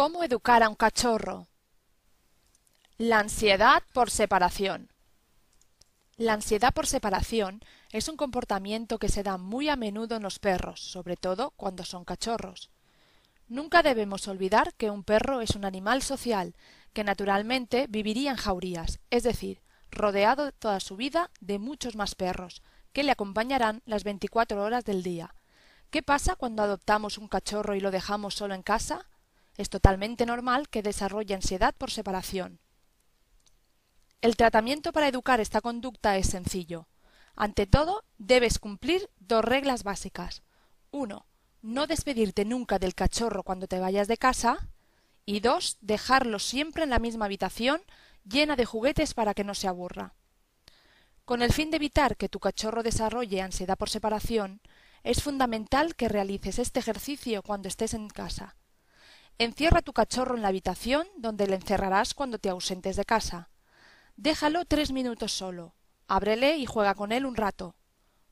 ¿Cómo educar a un cachorro? La ansiedad por separación. La ansiedad por separación es un comportamiento que se da muy a menudo en los perros, sobre todo cuando son cachorros. Nunca debemos olvidar que un perro es un animal social, que naturalmente viviría en jaurías, es decir, rodeado toda su vida de muchos más perros, que le acompañarán las veinticuatro horas del día. ¿Qué pasa cuando adoptamos un cachorro y lo dejamos solo en casa? Es totalmente normal que desarrolle ansiedad por separación. El tratamiento para educar esta conducta es sencillo. Ante todo, debes cumplir dos reglas básicas. 1. No despedirte nunca del cachorro cuando te vayas de casa. Y 2. Dejarlo siempre en la misma habitación, llena de juguetes para que no se aburra. Con el fin de evitar que tu cachorro desarrolle ansiedad por separación, es fundamental que realices este ejercicio cuando estés en casa, Encierra tu cachorro en la habitación donde le encerrarás cuando te ausentes de casa. Déjalo tres minutos solo. Ábrele y juega con él un rato.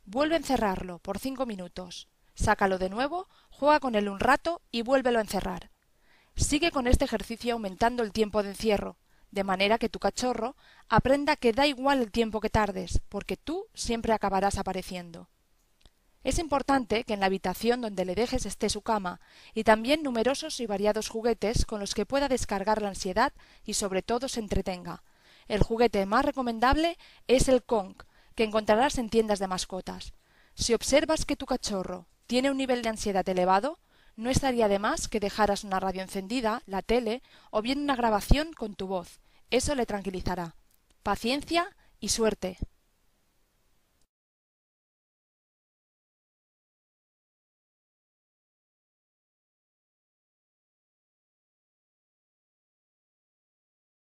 Vuelve a encerrarlo por cinco minutos. Sácalo de nuevo, juega con él un rato y vuélvelo a encerrar. Sigue con este ejercicio aumentando el tiempo de encierro, de manera que tu cachorro aprenda que da igual el tiempo que tardes, porque tú siempre acabarás apareciendo. Es importante que en la habitación donde le dejes esté su cama y también numerosos y variados juguetes con los que pueda descargar la ansiedad y sobre todo se entretenga. El juguete más recomendable es el Kong, que encontrarás en tiendas de mascotas. Si observas que tu cachorro tiene un nivel de ansiedad elevado, no estaría de más que dejaras una radio encendida, la tele o bien una grabación con tu voz. Eso le tranquilizará. Paciencia y suerte.